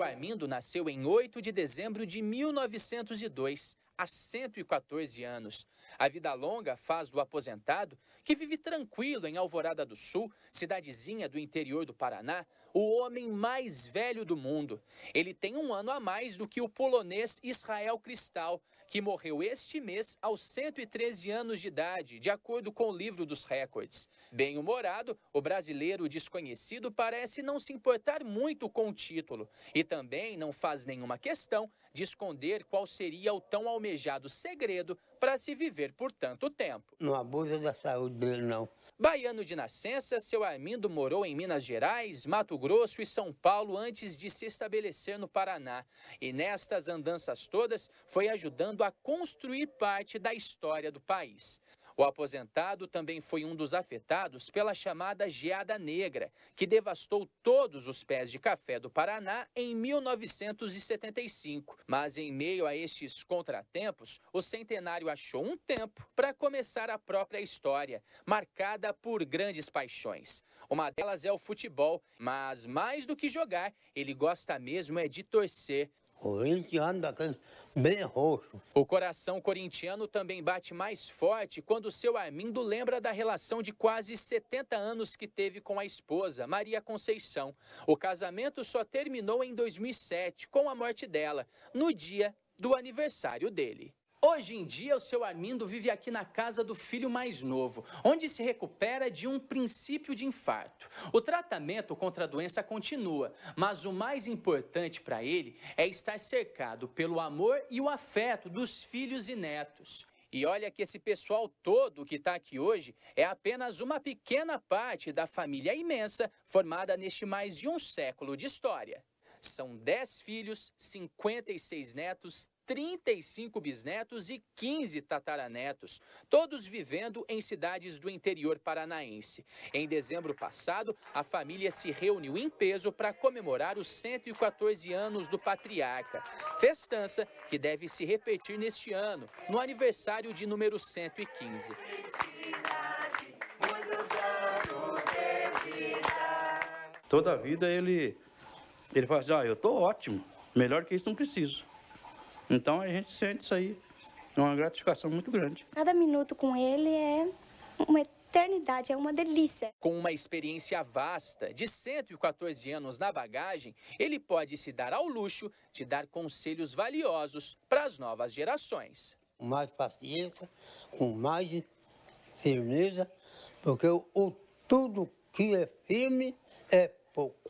Armindo nasceu em 8 de dezembro de 1902 há 114 anos. A vida longa faz do aposentado, que vive tranquilo em Alvorada do Sul, cidadezinha do interior do Paraná, o homem mais velho do mundo. Ele tem um ano a mais do que o polonês Israel Cristal, que morreu este mês aos 113 anos de idade, de acordo com o livro dos recordes. Bem-humorado, o brasileiro desconhecido parece não se importar muito com o título e também não faz nenhuma questão de esconder qual seria o tão almejado almejado segredo para se viver por tanto tempo. Não abusa da saúde dele, não. Baiano de nascença, seu Armindo morou em Minas Gerais, Mato Grosso e São Paulo antes de se estabelecer no Paraná. E nestas andanças todas, foi ajudando a construir parte da história do país. O aposentado também foi um dos afetados pela chamada geada negra, que devastou todos os pés de café do Paraná em 1975. Mas em meio a estes contratempos, o centenário achou um tempo para começar a própria história, marcada por grandes paixões. Uma delas é o futebol, mas mais do que jogar, ele gosta mesmo é de torcer corintiano bem roxo. O coração corintiano também bate mais forte quando seu Armindo lembra da relação de quase 70 anos que teve com a esposa, Maria Conceição. O casamento só terminou em 2007, com a morte dela, no dia do aniversário dele. Hoje em dia, o seu Armindo vive aqui na casa do filho mais novo, onde se recupera de um princípio de infarto. O tratamento contra a doença continua, mas o mais importante para ele é estar cercado pelo amor e o afeto dos filhos e netos. E olha que esse pessoal todo que está aqui hoje é apenas uma pequena parte da família imensa formada neste mais de um século de história. São 10 filhos, 56 netos, 35 bisnetos e 15 tataranetos, todos vivendo em cidades do interior paranaense. Em dezembro passado, a família se reuniu em peso para comemorar os 114 anos do patriarca. Festança que deve se repetir neste ano, no aniversário de número 115. Toda a vida ele, ele fala assim, ah, eu estou ótimo, melhor que isso não preciso. Então a gente sente isso aí. É uma gratificação muito grande. Cada minuto com ele é uma eternidade, é uma delícia. Com uma experiência vasta, de 114 anos na bagagem, ele pode se dar ao luxo de dar conselhos valiosos para as novas gerações. Com mais paciência, com mais firmeza, porque o, o tudo que é firme é pouco.